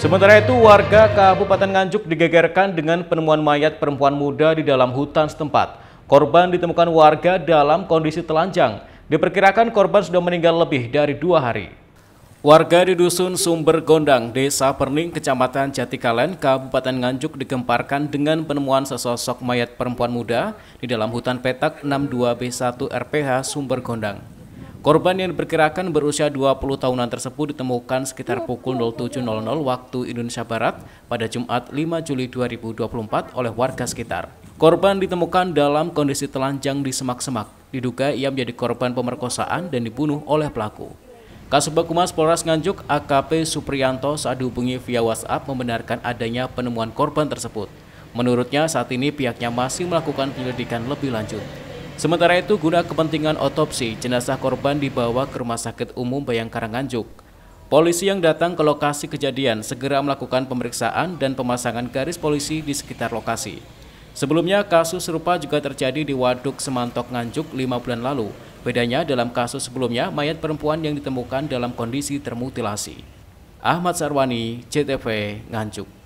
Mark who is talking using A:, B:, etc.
A: Sementara itu, warga Kabupaten Nganjuk digegerkan dengan penemuan mayat perempuan muda di dalam hutan setempat. Korban ditemukan warga dalam kondisi telanjang. Diperkirakan korban sudah meninggal lebih dari dua hari. Warga di Dusun Sumber Gondang, Desa Perning, Kecamatan Jatikalen, Kabupaten Nganjuk digemparkan dengan penemuan sesosok mayat perempuan muda di dalam hutan petak 62B1 RPH Sumber Gondang. Korban yang diperkirakan berusia 20 tahunan tersebut ditemukan sekitar pukul 07.00 waktu Indonesia Barat pada Jumat 5 Juli 2024 oleh warga sekitar. Korban ditemukan dalam kondisi telanjang di semak-semak. Diduga ia menjadi korban pemerkosaan dan dibunuh oleh pelaku. Kasubag Humas Polres Nganjuk AKP Suprianto saat dihubungi via WhatsApp membenarkan adanya penemuan korban tersebut. Menurutnya saat ini pihaknya masih melakukan penyelidikan lebih lanjut. Sementara itu, guna kepentingan otopsi, jenazah korban dibawa ke Rumah Sakit Umum Bayangkara Nganjuk. Polisi yang datang ke lokasi kejadian segera melakukan pemeriksaan dan pemasangan garis polisi di sekitar lokasi. Sebelumnya, kasus serupa juga terjadi di Waduk Semantok Nganjuk lima bulan lalu. Bedanya dalam kasus sebelumnya, mayat perempuan yang ditemukan dalam kondisi termutilasi. Ahmad Sarwani, CTV, Nganjuk.